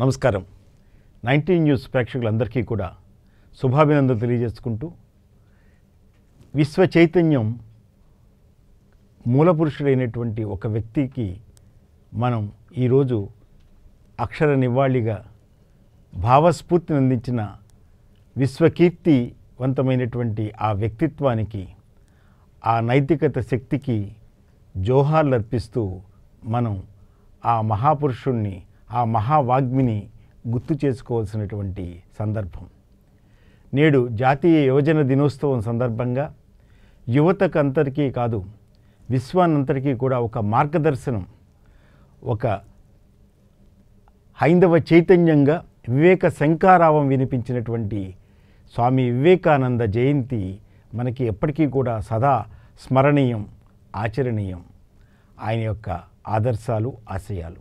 నమస్కారం nineteen news ప్రేక్షకులందరికీ కూడా శుభాభినందనలు తెలియజేసుకుంటూ విశ్వ చైతన్యం మూలపురుషుడైనటువంటి ఒక వ్యక్తికి మనం ఈరోజు అక్షర నివాళిగా భావస్ఫూర్తిని అందించిన విశ్వకీర్తివంతమైనటువంటి ఆ వ్యక్తిత్వానికి ఆ నైతికత శక్తికి జోహార్లు అర్పిస్తూ మనం ఆ మహాపురుషుణ్ణి ఆ మహావాగ్మిని గుర్తు చేసుకోవాల్సినటువంటి సందర్భం నేడు జాతీయ యువజన దినోత్సవం సందర్భంగా యువతకు అంతరికీ కాదు విశ్వానంతరికీ కూడా ఒక మార్గదర్శనం ఒక హైందవ చైతన్యంగా వివేక శంకారావం వినిపించినటువంటి స్వామి వివేకానంద జయంతి మనకి ఎప్పటికీ కూడా సదా స్మరణీయం ఆచరణీయం ఆయన యొక్క ఆదర్శాలు ఆశయాలు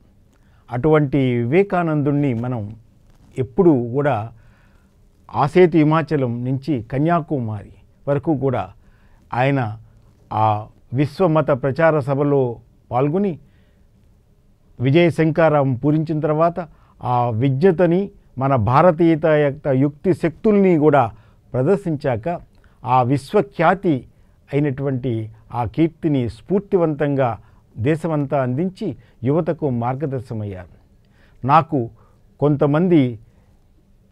అటువంటి వివేకానందుణ్ణి మనం ఎప్పుడూ కూడా ఆసేతు హిమాచలం నుంచి కన్యాకుమారి వరకు కూడా ఆయన ఆ విశ్వమత ప్రచార సభలో పాల్గొని విజయశంకారం పూరించిన తర్వాత ఆ విజ్ఞతని మన భారతీయత యొక్క యుక్తి శక్తుల్ని కూడా ప్రదర్శించాక ఆ విశ్వఖ్యాతి అయినటువంటి ఆ కీర్తిని స్ఫూర్తివంతంగా దేశమంతా అందించి యువతకు మార్గదర్శమయ్యారు నాకు కొంతమంది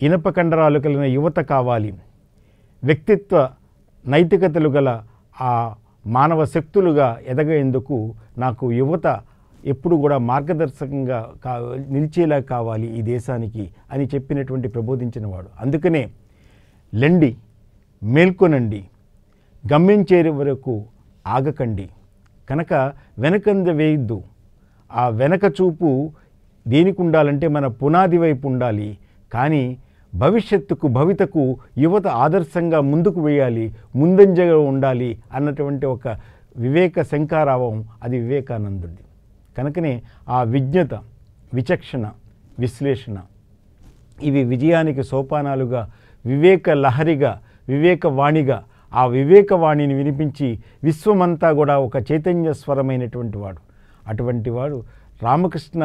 ఇనప కండరాలు కలిగిన యువత కావాలి వ్యక్తిత్వ నైతికతలు గల ఆ మానవ శక్తులుగా ఎదగేందుకు నాకు యువత ఎప్పుడు కూడా మార్గదర్శకంగా కా నిలిచేలా కావాలి ఈ దేశానికి అని చెప్పినటువంటి ప్రబోధించినవాడు అందుకనే లెండి మేల్కొనండి గమ్యం చేరే వరకు ఆగకండి కనుక వెనకంద వేయద్దు ఆ వెనక చూపు దేనికి ఉండాలంటే మన పునాది వైపు ఉండాలి కానీ భవిష్యత్తుకు భవితకు యువత ఆదర్శంగా ముందుకు వేయాలి ముందంజగా ఉండాలి అన్నటువంటి ఒక వివేక శంకారావం అది వివేకానందుడి కనుకనే ఆ విజ్ఞత విచక్షణ విశ్లేషణ ఇవి విజయానికి సోపానాలుగా వివేక లహరిగా వివేకవాణిగా ఆ వివేకవాణిని వినిపించి విశ్వమంతా కూడా ఒక చైతన్య స్వరమైనటువంటి వాడు అటువంటి వాడు రామకృష్ణ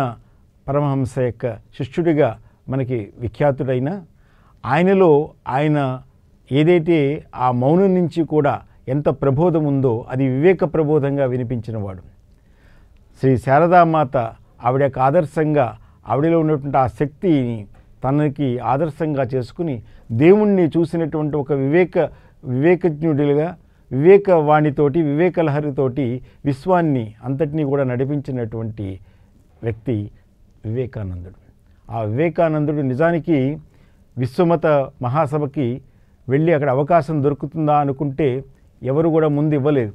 పరమహంస యొక్క శిష్యుడిగా మనకి విఖ్యాతుడైన ఆయనలో ఆయన ఏదైతే ఆ మౌనం నుంచి కూడా ఎంత ప్రబోధం ఉందో అది వివేక ప్రబోధంగా వినిపించినవాడు శ్రీ శారదామాత ఆవిడ యొక్క ఆదర్శంగా ఆవిడలో ఉన్నటువంటి ఆ శక్తిని తనకి ఆదర్శంగా చేసుకుని దేవుణ్ణి చూసినటువంటి ఒక వివేక వివేకజ్ఞుడిగా వివేకవాణితోటి వివేకలహరితోటి విశ్వాన్ని అంతటినీ కూడా నడిపించినటువంటి వ్యక్తి వివేకానందుడు ఆ వివేకానందుడు నిజానికి విశ్వమత మహాసభకి వెళ్ళి అక్కడ అవకాశం దొరుకుతుందా అనుకుంటే ఎవరు కూడా ముందు ఇవ్వలేదు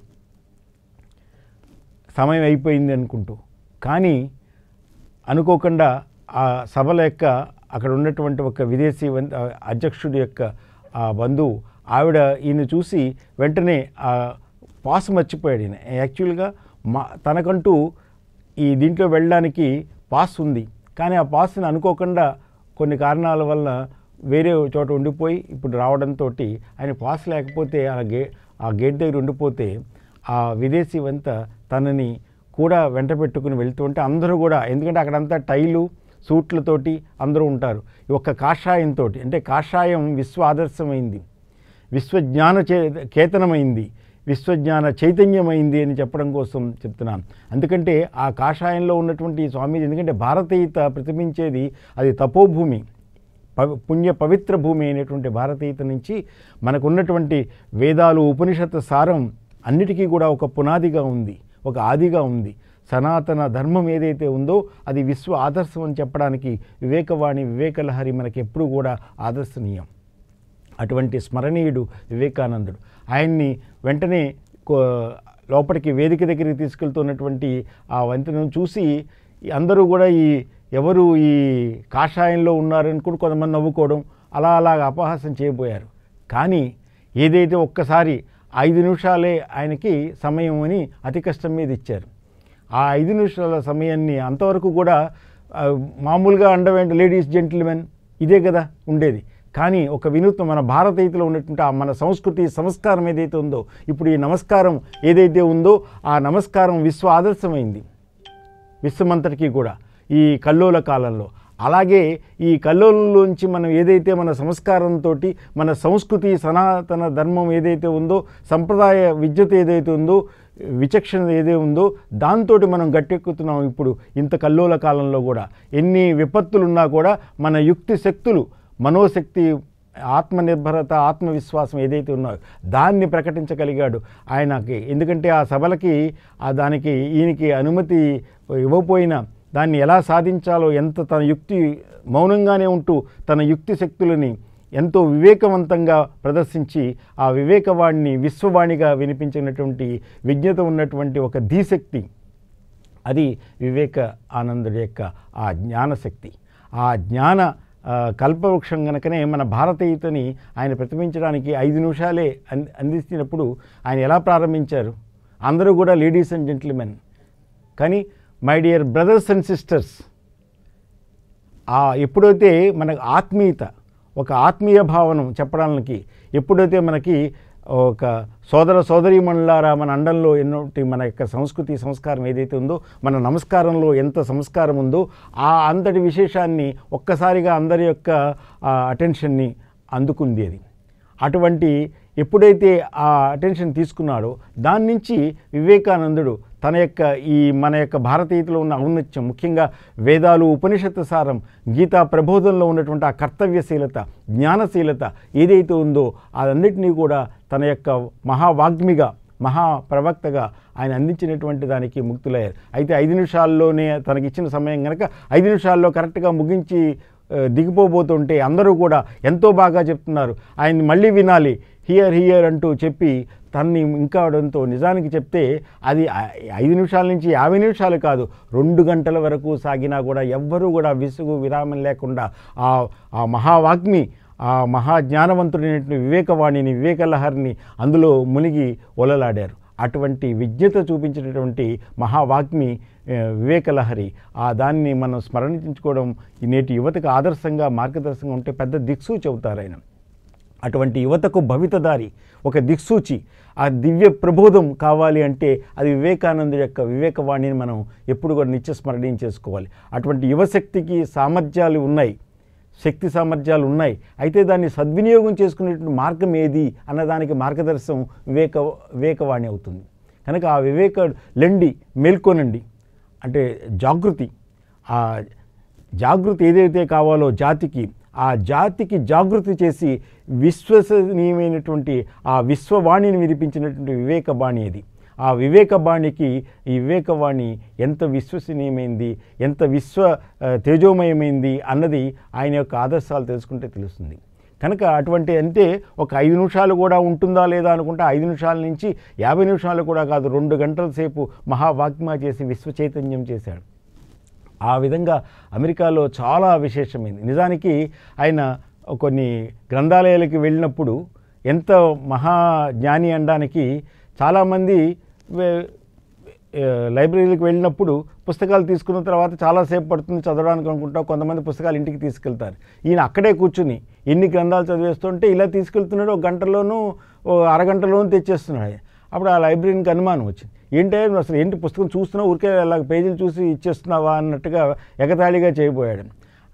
సమయం అయిపోయింది అనుకుంటూ కానీ అనుకోకుండా ఆ సభల యొక్క అక్కడ ఉన్నటువంటి ఒక విదేశీ అధ్యక్షుడి యొక్క ఆ బంధువు ఆవిడ ఈయన చూసి వెంటనే పాస్ మర్చిపోయాడు ఈయన యాక్చువల్గా మా తనకంటూ ఈ దీంట్లో వెళ్ళడానికి పాస్ ఉంది కానీ ఆ పాస్ని అనుకోకుండా కొన్ని కారణాల వల్ల వేరే చోట ఉండిపోయి ఇప్పుడు రావడంతో ఆయన పాస్ లేకపోతే ఆ గే ఆ గేట్ దగ్గర ఉండిపోతే ఆ విదేశీ వంత తనని కూడా వెంట పెట్టుకుని వెళ్తూ ఉంటే అందరూ కూడా ఎందుకంటే అక్కడంతా టైలు సూట్లతోటి అందరూ ఉంటారు ఒక్క కాషాయంతో అంటే కాషాయం విశ్వ ఆదర్శమైంది విశ్వజ్ఞాన చే కేతనమైంది విశ్వజ్ఞాన చైతన్యమైంది అని చెప్పడం కోసం చెప్తున్నాను ఎందుకంటే ఆ కాషాయంలో ఉన్నటువంటి స్వామి ఎందుకంటే భారతీయత ప్రతిబించేది అది తపోభూమి పుణ్య పవిత్ర భూమి అయినటువంటి భారతీయత నుంచి మనకున్నటువంటి వేదాలు ఉపనిషత్ సారం అన్నిటికీ కూడా ఒక పునాదిగా ఉంది ఒక ఆదిగా ఉంది సనాతన ధర్మం ఏదైతే ఉందో అది విశ్వ ఆదర్శం అని చెప్పడానికి వివేకవాణి వివేకలహరి మనకి కూడా ఆదర్శనీయం అటువంటి స్మరణీయుడు వివేకానందుడు ఆయన్ని వెంటనే లోపలికి వేదిక దగ్గరికి తీసుకెళ్తున్నటువంటి ఆ వంతెనను చూసి అందరూ కూడా ఈ ఎవరు ఈ కాషాయంలో ఉన్నారనుకుని కొంతమంది నవ్వుకోవడం అలా అలాగ అపహాసం చేయబోయారు కానీ ఏదైతే ఒక్కసారి ఐదు నిమిషాలే ఆయనకి సమయం అని అతి కష్టం మీద ఇచ్చారు ఆ ఐదు నిమిషాల సమయాన్ని అంతవరకు కూడా మామూలుగా అండర్ లేడీస్ జెంటిల్మెన్ ఇదే కదా ఉండేది కానీ ఒక వినూత్న మన భారతీయతలో ఉన్నటువంటి ఆ మన సంస్కృతి సంస్కారం ఏదైతే ఉందో ఇప్పుడు ఈ నమస్కారం ఏదైతే ఉందో ఆ నమస్కారం విశ్వ ఆదర్శమైంది విశ్వమంతటికి కూడా ఈ కల్లోల కాలంలో అలాగే ఈ కల్లోలంలోంచి మనం ఏదైతే మన సంస్కారంతో మన సంస్కృతి సనాతన ధర్మం ఏదైతే ఉందో సంప్రదాయ విద్యత ఏదైతే ఉందో విచక్షణ ఏదే ఉందో దాంతో మనం గట్టెక్కుతున్నాం ఇప్పుడు ఇంత కల్లోల కాలంలో కూడా ఎన్ని విపత్తులున్నా కూడా మన యుక్తి శక్తులు మనోశక్తి ఆత్మనిర్భరత ఆత్మవిశ్వాసం ఏదైతే ఉన్నా దాన్ని ప్రకటించగలిగాడు ఆయనకి ఎందుకంటే ఆ సభలకి ఆ దానికి ఈయనకి అనుమతి ఇవ్వపోయినా దాన్ని ఎలా సాధించాలో ఎంత తన యుక్తి మౌనంగానే ఉంటూ తన యుక్తి శక్తులని ఎంతో వివేకవంతంగా ప్రదర్శించి ఆ వివేకవాణిని విశ్వవాణిగా వినిపించినటువంటి విజ్ఞత ఉన్నటువంటి ఒక ధీశక్తి అది వివేక ఆనందుడి యొక్క ఆ జ్ఞానశక్తి ఆ జ్ఞాన కల్పవృక్షం కనుకనే మన భారతీయతని ఆయన ప్రతిబింబించడానికి ఐదు నిమిషాలే అందిస్తున్నప్పుడు ఆయన ఎలా ప్రారంభించారు అందరూ కూడా లేడీస్ అండ్ జెంటిల్మెన్ కానీ my dear brothers and sisters ఎప్పుడైతే మనకు ఆత్మీయత ఒక ఆత్మీయ భావనం చెప్పడానికి ఎప్పుడైతే మనకి ఒక సోదర మండలారా మన అండంలో ఎన్నోటి మన యొక్క సంస్కృతి సంస్కారం ఏదైతే ఉందో మన నమస్కారంలో ఎంత సంస్కారం ఉందో ఆ అంతటి విశేషాన్ని ఒక్కసారిగా అందరి యొక్క అటెన్షన్ని అందుకుంది అది అటువంటి ఎప్పుడైతే ఆ అటెన్షన్ తీసుకున్నాడో దాని నుంచి వివేకానందుడు తన యొక్క ఈ మన యొక్క భారతీయతలో ఉన్న ఔన్నత్యం ముఖ్యంగా వేదాలు ఉపనిషత్తు సారం గీతా ప్రబోధంలో ఉన్నటువంటి ఆ కర్తవ్యశీలత జ్ఞానశీలత ఏదైతే ఉందో అదన్నిటినీ కూడా తన యొక్క మహావాగ్మిగా మహాప్రవక్తగా ఆయన అందించినటువంటి దానికి ముక్తులయ్యారు అయితే ఐదు నిమిషాల్లోనే తనకిచ్చిన సమయం కనుక ఐదు నిమిషాల్లో కరెక్ట్గా ముగించి దిగిపోబోతుంటే అందరూ కూడా ఎంతో బాగా చెప్తున్నారు ఆయన మళ్ళీ వినాలి హియర్ హియర్ అంటూ చెప్పి తన్ని ఇంకా అవడంతో నిజానికి చెప్తే అది ఐదు నిమిషాల నుంచి యాభై నిమిషాలు కాదు రెండు గంటల వరకు సాగినా కూడా ఎవ్వరూ కూడా విసుగు విరామం లేకుండా ఆ ఆ మహావాగ్మి ఆ మహాజ్ఞానవంతుడైనటువంటి వివేకవాణిని వివేకలహరిని అందులో మునిగి ఒలలాడారు అటువంటి విజ్ఞత చూపించినటువంటి మహావాగ్మి వివేకలహరి ఆ దాన్ని మనం స్మరణించుకోవడం ఈ నేటి యువతకు ఆదర్శంగా మార్గదర్శకంగా ఉంటే పెద్ద దిక్సూచి అవుతారు ఆయన అటువంటి యువతకు భవితదారి ఒక దిక్సూచి ఆ దివ్య ప్రబోధం కావాలి అంటే అది వివేకానంద యొక్క వివేకవాణిని మనం ఎప్పుడు కూడా నిత్యస్మరణీయం చేసుకోవాలి అటువంటి యువశక్తికి సామర్థ్యాలు ఉన్నాయి శక్తి సామర్థ్యాలు ఉన్నాయి అయితే దాన్ని సద్వినియోగం చేసుకునేటువంటి మార్గం ఏది అన్నదానికి మార్గదర్శనం వివేక వివేకవాణి అవుతుంది కనుక ఆ వివేక లెండి మేల్కొనండి అంటే జాగృతి ఆ జాగృతి ఏదైతే కావాలో జాతికి ఆ జాతికి జాగృతి చేసి విశ్వసనీయమైనటువంటి ఆ విశ్వవాణిని వినిపించినటువంటి వివేకవాణి అది ఆ వివేకవాణికి ఈ వివేకవాణి ఎంత విశ్వసనీయమైంది ఎంత విశ్వ తేజోమయమైంది అన్నది ఆయన యొక్క ఆదర్శాలు తెలుసుకుంటే తెలుస్తుంది కనుక అటువంటి అంటే ఒక ఐదు నిమిషాలు కూడా ఉంటుందా లేదా అనుకుంటే ఐదు నిమిషాల నుంచి యాభై నిమిషాలు కూడా కాదు రెండు గంటల సేపు మహావాక్యమా చేసి విశ్వ చైతన్యం చేశాడు ఆ విధంగా అమెరికాలో చాలా విశేషమైంది నిజానికి ఆయన కొన్ని గ్రంథాలయాలకి వెళ్ళినప్పుడు ఎంత మహా జ్ఞాని అనడానికి చాలామంది లైబ్రరీలకు వెళ్ళినప్పుడు పుస్తకాలు తీసుకున్న తర్వాత చాలాసేపు పడుతుంది చదవడానికి అనుకుంటా కొంతమంది పుస్తకాలు ఇంటికి తీసుకెళ్తారు ఈయన అక్కడే కూర్చుని ఎన్ని గ్రంథాలు చదివేస్తుంటే ఇలా తీసుకెళ్తున్నాడు ఒక గంటలోనూ అరగంటలోనూ తెచ్చేస్తున్నాడు అప్పుడు ఆ లైబ్రరీకి అనుమానం వచ్చింది ఏంటే అసలు ఏంటి పుస్తకం చూస్తున్నావు ఊరికే అలా పేజీలు చూసి ఇచ్చేస్తున్నావా అన్నట్టుగా ఎగతాళిగా చేయబోయాడు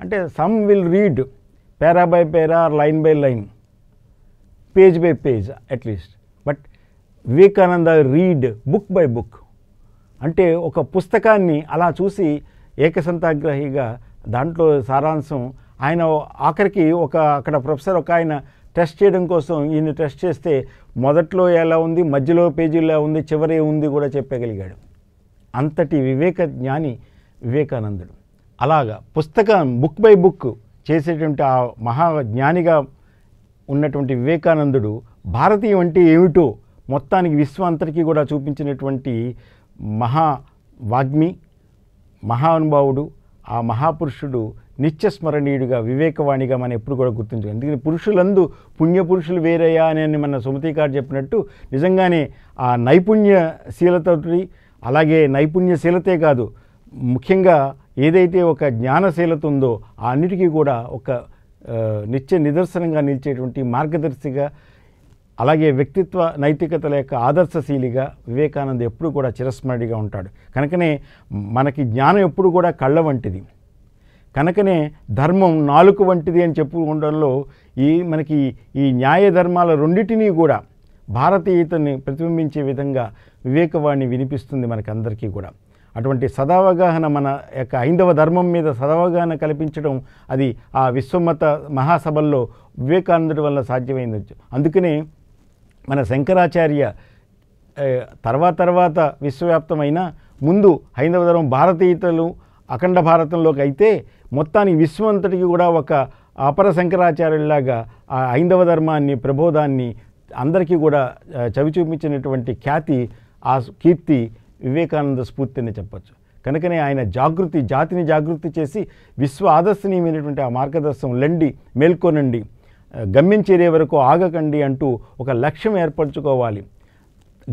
అంటే some will read para by para line by line page by page at least but Vivekananda read book by book అంటే ఒక పుస్తకాన్ని అలా చూసి ఏకసంతాగ్రహిగా దాంట్లో సారాంశం ఆయన ఆఖరికి ఒక అక్కడ ప్రొఫెసర్ ఒక ఆయన టెస్ట్ చేయడం కోసం ఈయన టెస్ట్ చేస్తే మొదట్లో ఎలా ఉంది మధ్యలో పేజీలో ఉంది చివరి ఉంది కూడా చెప్పగలిగాడు అంతటి వివేక జ్ఞాని వివేకానందుడు అలాగా పుస్తకం బుక్ బై బుక్ చేసేటువంటి ఆ మహా జ్ఞానిగా ఉన్నటువంటి వివేకానందుడు భారతీయం అంటే ఏమిటో మొత్తానికి విశ్వాంతరికి కూడా చూపించినటువంటి మహా వాగ్మి మహానుభావుడు ఆ మహాపురుషుడు నిత్యస్మరణీయుడిగా వివేకవాణిగా మనం ఎప్పుడు కూడా గుర్తించాలి ఎందుకంటే పురుషులందు పుణ్యపురుషులు వేరయ్యా అని మన సుమతికారు చెప్పినట్టు నిజంగానే ఆ నైపుణ్యశీలత అలాగే నైపుణ్యశీలతే కాదు ముఖ్యంగా ఏదైతే ఒక జ్ఞానశీలత ఉందో ఆ అన్నిటికీ కూడా ఒక నిత్య నిదర్శనంగా నిలిచేటువంటి మార్గదర్శిగా అలాగే వ్యక్తిత్వ నైతికతల యొక్క ఆదర్శశీలిగా వివేకానంద ఎప్పుడు కూడా చిరస్మరణిగా ఉంటాడు కనుకనే మనకి జ్ఞానం ఎప్పుడు కూడా కళ్ళ వంటిది కనుకనే ధర్మం నాలుక వంటిది అని చెప్పుకోవడంలో ఈ మనకి ఈ న్యాయ ధర్మాల రెండింటినీ కూడా భారతీయతని ప్రతిబింబించే విధంగా వివేకవాణి వినిపిస్తుంది మనకందరికీ కూడా అటువంటి సదావగాహన మన యొక్క ఐందవ ధర్మం మీద సదావగాహన కల్పించడం అది ఆ విశ్వమత మహాసభల్లో వివేకానందుడి వల్ల సాధ్యమైంది అందుకనే మన శంకరాచార్య తర్వాత తర్వాత విశ్వవ్యాప్తమైన ముందు హైందవ ధర్మం భారతీయతలు అఖండ భారతంలోకి అయితే మొత్తానికి విశ్వంతటికి కూడా ఒక అపర శంకరాచార్యులాగా ఆ హైందవ ధర్మాన్ని ప్రబోధాన్ని అందరికీ కూడా చవి చూపించినటువంటి ఖ్యాతి ఆ కీర్తి వివేకానంద స్ఫూర్తి అని చెప్పచ్చు కనుకనే ఆయన జాగృతి జాతిని జాగృతి చేసి విశ్వ ఆదర్శనీయమైనటువంటి ఆ మార్గదర్శనం లెండి మేల్కొనండి గమ్యం చేరే వరకు ఆగకండి అంటూ ఒక లక్ష్యం ఏర్పరచుకోవాలి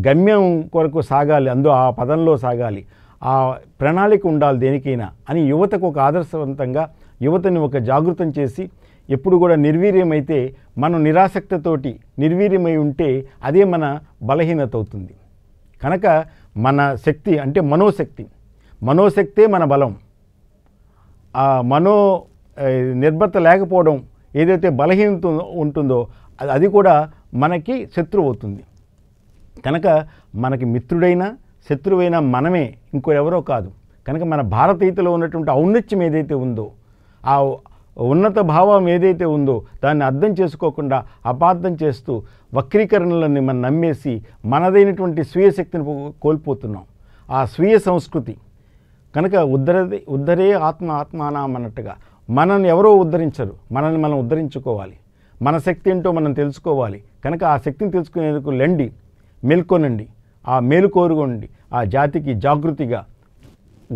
గమ్యం కొరకు సాగాలి అందు ఆ పదంలో సాగాలి ఆ ప్రణాళిక ఉండాలి దేనికైనా అని యువతకు ఒక ఆదర్శవంతంగా యువతని ఒక జాగృతం చేసి ఎప్పుడు కూడా నిర్వీర్యమైతే మనం నిరాసక్తితోటి నిర్వీర్యమై ఉంటే అదే మన బలహీనత అవుతుంది కనుక మన శక్తి అంటే మనోశక్తి మనోశక్తే మన బలం ఆ మనో నిర్భత లేకపోవడం ఏదైతే బలహీనత ఉంటుందో అది కూడా మనకి శత్రువు అవుతుంది కనుక మనకి మిత్రుడైనా శత్రువైన మనమే ఇంకోరెవరో కాదు కనుక మన భారతీయతలో ఉన్నటువంటి ఔన్నత్యం ఏదైతే ఉందో ఆ ఉన్నత భావం ఏదైతే ఉందో దాన్ని అర్థం చేసుకోకుండా అపార్థం చేస్తూ వక్రీకరణలని మనం నమ్మేసి మనదైనటువంటి స్వీయ శక్తిని కోల్పోతున్నాం ఆ స్వీయ సంస్కృతి కనుక ఉద్ధరే ఉద్ధరే ఆత్మ ఆత్మానం అన్నట్టుగా మనల్ని ఎవరో ఉద్ధరించరు మనల్ని మనం ఉద్ధరించుకోవాలి మన శక్తి ఏంటో మనం తెలుసుకోవాలి కనుక ఆ శక్తిని తెలుసుకునేందుకు లెండి మెల్కొనండి ఆ మేలు కోరుకోండి ఆ జాతికి జాగృతిగా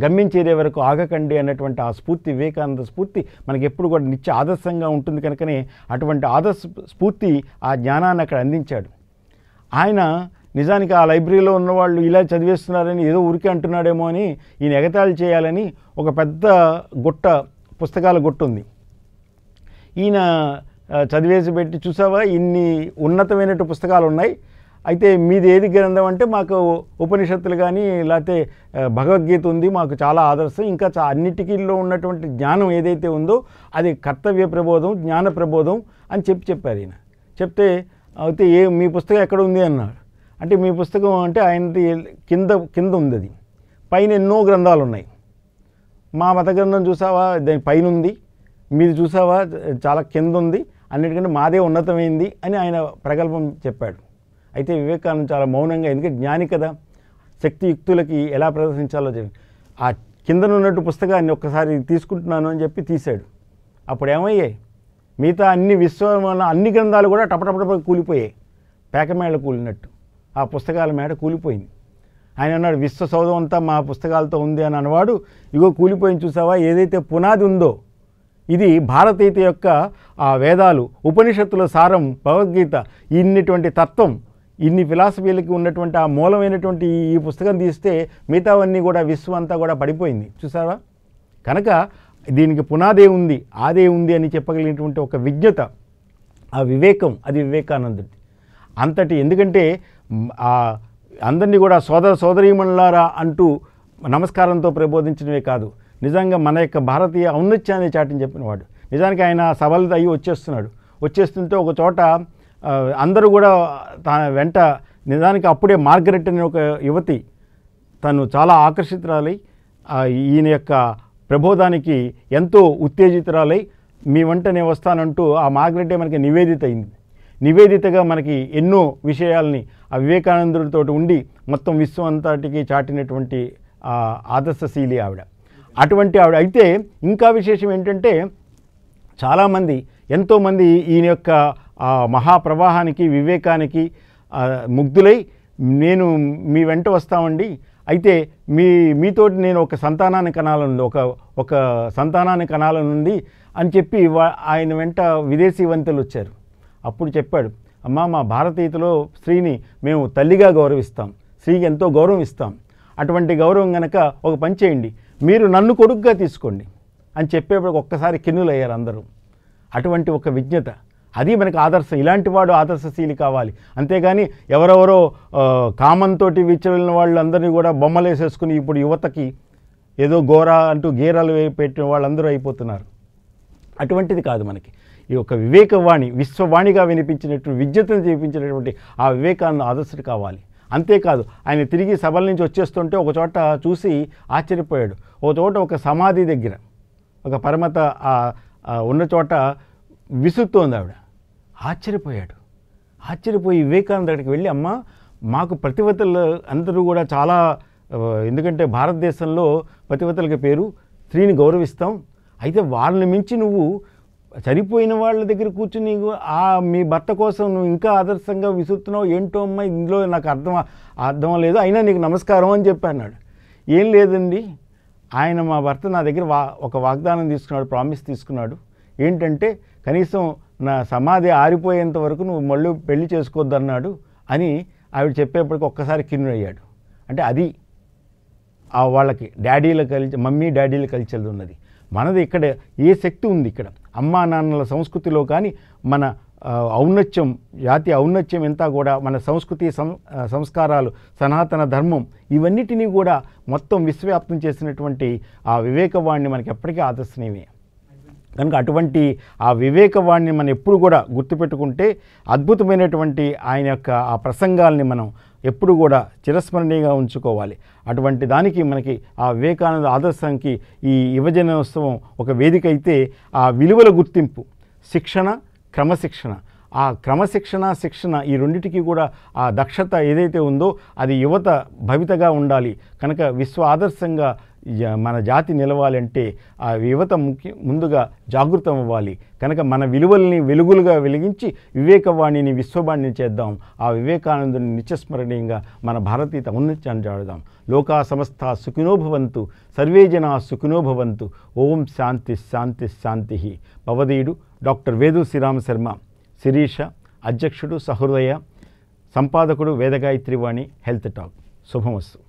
గమ్యం వరకు ఆగకండి అన్నటువంటి ఆ స్ఫూర్తి వివేకానంద స్ఫూర్తి మనకి ఎప్పుడు కూడా నిత్య ఆదర్శంగా ఉంటుంది కనుకనే అటువంటి ఆదర్శ స్ఫూర్తి ఆ జ్ఞానాన్ని అక్కడ అందించాడు ఆయన నిజానికి ఆ లైబ్రరీలో ఉన్నవాళ్ళు ఇలా చదివేస్తున్నారని ఏదో ఊరికే అంటున్నాడేమో అని ఈయన ఎగతాళి చేయాలని ఒక పెద్ద గుట్ట పుస్తకాల గుట్ట ఉంది ఈయన చదివేసి పెట్టి చూసావా ఇన్ని ఉన్నతమైనటువంటి పుస్తకాలు ఉన్నాయి అయితే మీది ఏది గ్రంథం అంటే మాకు ఉపనిషత్తులు కానీ లేకపోతే భగవద్గీత ఉంది మాకు చాలా ఆదర్శం ఇంకా అన్నిటికీలో ఉన్నటువంటి జ్ఞానం ఏదైతే ఉందో అది కర్తవ్య ప్రబోధం జ్ఞాన ప్రబోధం అని చెప్పి చెప్పారు ఈయన చెప్తే అయితే ఏ మీ పుస్తకం ఎక్కడ ఉంది అన్నాడు అంటే మీ పుస్తకం అంటే ఆయనది కింద కింద ఉంది అది పైన ఎన్నో గ్రంథాలు ఉన్నాయి మా మత గ్రంథం చూసావా దాని పైన ఉంది మీది చూసావా చాలా కింద ఉంది అన్నిటికంటే మాదే ఉన్నతమైంది అని ఆయన ప్రగల్భం చెప్పాడు అయితే వివేకానంద చాలా మౌనంగా ఎందుకంటే జ్ఞాని కదా శక్తియుక్తులకి ఎలా ప్రదర్శించాలో చెప్పి ఆ కిందనున్నట్టు పుస్తకాన్ని ఒక్కసారి తీసుకుంటున్నాను అని చెప్పి తీశాడు అప్పుడు ఏమయ్యాయి మిగతా అన్ని విశ్వమైన అన్ని గ్రంథాలు కూడా టపటపటప కూలిపోయాయి పేకమేళ కూలినట్టు ఆ పుస్తకాల మేడ కూలిపోయింది ఆయన అన్నాడు విశ్వ సౌధం అంతా మా పుస్తకాలతో ఉంది అని అన్నవాడు ఇగో కూలిపోయిన చూసావా ఏదైతే పునాది ఉందో ఇది భారతీయత యొక్క ఆ వేదాలు ఉపనిషత్తుల సారం భగవద్గీత ఇన్నిటువంటి తత్వం ఇన్ని ఫిలాసఫీలకి ఉన్నటువంటి ఆ మూలమైనటువంటి ఈ పుస్తకం తీస్తే మిగతావన్నీ కూడా విశ్వం అంతా కూడా పడిపోయింది చూసారా కనుక దీనికి పునాదే ఉంది ఆదే ఉంది అని చెప్పగలిగినటువంటి ఒక విజ్ఞత ఆ వివేకం అది వివేకానందుడి అంతటి ఎందుకంటే అందరినీ కూడా సోదర సోదరీమణులారా అంటూ నమస్కారంతో ప్రబోధించడమే కాదు నిజంగా మన యొక్క భారతీయ ఔన్నత్యాన్ని చాటిని చెప్పినవాడు నిజానికి ఆయన సవాలు అయ్యి వచ్చేస్తున్నాడు వచ్చేస్తుంటే ఒక చోట అందరూ కూడా తన వెంట నిజానికి అప్పుడే మార్గరెట్ అనే ఒక యువతి తను చాలా ఆకర్షితురాలి ఈయన యొక్క ప్రబోధానికి ఎంతో ఉత్తేజితురాలై మీ వంట నేను వస్తానంటూ ఆ మార్గరెట్టే మనకి నివేదిత అయింది నివేదితగా మనకి ఎన్నో విషయాల్ని ఆ వివేకానందుడితో ఉండి మొత్తం విశ్వం అంతటికి చాటినటువంటి ఆదర్శశీలి ఆవిడ అటువంటి ఆవిడ అయితే ఇంకా విశేషం ఏంటంటే చాలామంది ఎంతోమంది ఈయన యొక్క ఆ మహాప్రవాహానికి వివేకానికి ముగ్ధులై నేను మీ వెంట వస్తామండి అయితే మీ మీతోటి నేను ఒక సంతానాన్ని కనాలను ఒక ఒక సంతానాన్ని కణాల అని చెప్పి ఆయన వెంట విదేశీ వంతులు వచ్చారు అప్పుడు చెప్పాడు అమ్మ మా భారతీయతలో స్త్రీని మేము తల్లిగా గౌరవిస్తాం స్త్రీకి ఎంతో గౌరవం ఇస్తాం అటువంటి గౌరవం కనుక ఒక పని చేయండి మీరు నన్ను కొడుకుగా తీసుకోండి అని చెప్పేప్పుడు ఒక్కసారి కిన్నులయ్యారు అందరూ అటువంటి ఒక విజ్ఞత అది మనకు ఆదర్శం ఇలాంటి వాడు ఆదర్శశీలి కావాలి అంతేగాని ఎవరెవరో కామంతో విచ్చలిన వాళ్ళందరినీ కూడా బొమ్మలు వేసేసుకుని ఇప్పుడు యువతకి ఏదో ఘోర అంటూ గేరాలు పెట్టిన వాళ్ళందరూ అయిపోతున్నారు అటువంటిది కాదు మనకి ఈ యొక్క వివేకవాణి విశ్వవాణిగా వినిపించినటువంటి విద్యతను చేపించినటువంటి ఆ వివేకాన్ని ఆదర్శుడు కావాలి అంతేకాదు ఆయన తిరిగి సభల నుంచి వచ్చేస్తుంటే ఒక చోట చూసి ఆశ్చర్యపోయాడు ఒక చోట ఒక సమాధి దగ్గర ఒక పరమత ఉన్న చోట విసురుతోంది ఆవిడ ఆశ్చర్యపోయాడు ఆశ్చర్యపోయి వివేకానంద దగ్గరికి వెళ్ళి అమ్మ మాకు ప్రతివతలు అందరూ కూడా చాలా ఎందుకంటే భారతదేశంలో ప్రతివతలకి పేరు స్త్రీని గౌరవిస్తాం అయితే వాళ్ళని మించి నువ్వు చనిపోయిన వాళ్ళ దగ్గర కూర్చుని ఆ మీ భర్త కోసం నువ్వు ఇంకా ఆదర్శంగా విసురుతున్నావు ఏంటో అమ్మ ఇందులో నాకు అర్థం అర్థం లేదు అయినా నీకు నమస్కారం అని చెప్పి అన్నాడు ఏం లేదండి ఆయన మా భర్త నా దగ్గర వా ఒక వాగ్దానం తీసుకున్నాడు ప్రామిస్ తీసుకున్నాడు ఏంటంటే కనీసం నా సమాధి ఆరిపోయేంత వరకు నువ్వు మళ్ళీ పెళ్లి చేసుకోవద్దన్నాడు అని ఆవిడ చెప్పేప్పటికి ఒక్కసారి కిన్నుడయ్యాడు అంటే అది ఆ వాళ్ళకి డాడీల కలిసి మమ్మీ డాడీల కల్చర్ ఉన్నది మనది ఇక్కడ ఏ శక్తి ఉంది ఇక్కడ అమ్మా నాన్నల సంస్కృతిలో కానీ మన ఔన్నత్యం జాతి ఔన్నత్యం ఎంత కూడా మన సంస్కృతి సంస్కారాలు సనాతన ధర్మం ఇవన్నిటినీ కూడా మొత్తం విశ్వవ్యాప్తం చేసినటువంటి ఆ వివేకవాణ్ణి మనకి ఎప్పటికీ ఆదర్శనీయమే కనుక అటువంటి ఆ వివేకవాణ్ణి మనం ఎప్పుడు కూడా గుర్తుపెట్టుకుంటే అద్భుతమైనటువంటి ఆయన యొక్క ఆ ప్రసంగాల్ని మనం ఎప్పుడు కూడా చిరస్మరణీయంగా ఉంచుకోవాలి అటువంటి దానికి మనకి ఆ వివేకానంద ఆదర్శానికి ఈ యువజనోత్సవం ఒక వేదిక అయితే ఆ విలువల గుర్తింపు శిక్షణ క్రమశిక్షణ ఆ క్రమశిక్షణ శిక్షణ ఈ రెండింటికి కూడా ఆ దక్షత ఏదైతే ఉందో అది యువత భవితగా ఉండాలి కనుక విశ్వ ఆదర్శంగా మన జాతి నిలవాలంటే ఆ యువత ముఖ్య ముందుగా జాగృతం అవ్వాలి కనుక మన విలువల్ని వెలుగులుగా వెలిగించి వివేకవాణిని విశ్వవాణిని చేద్దాం ఆ వివేకానందుని నిత్యస్మరణీయంగా మన భారతీయత ఉన్నత్యాన్ని జాడుదాం లోకా సమస్త సుఖినోభవంతు సర్వే జన సుఖినోభవంతు ఓం శాంతి శాంతి శాంతి భవదీయుడు డాక్టర్ వేదు శ్రీరామశర్మ శర్మ శిరీష అధ్యక్షుడు సహృదయ సంపాదకుడు వేదగాయత్రివాణి హెల్త్ టాక్ శుభమస్సు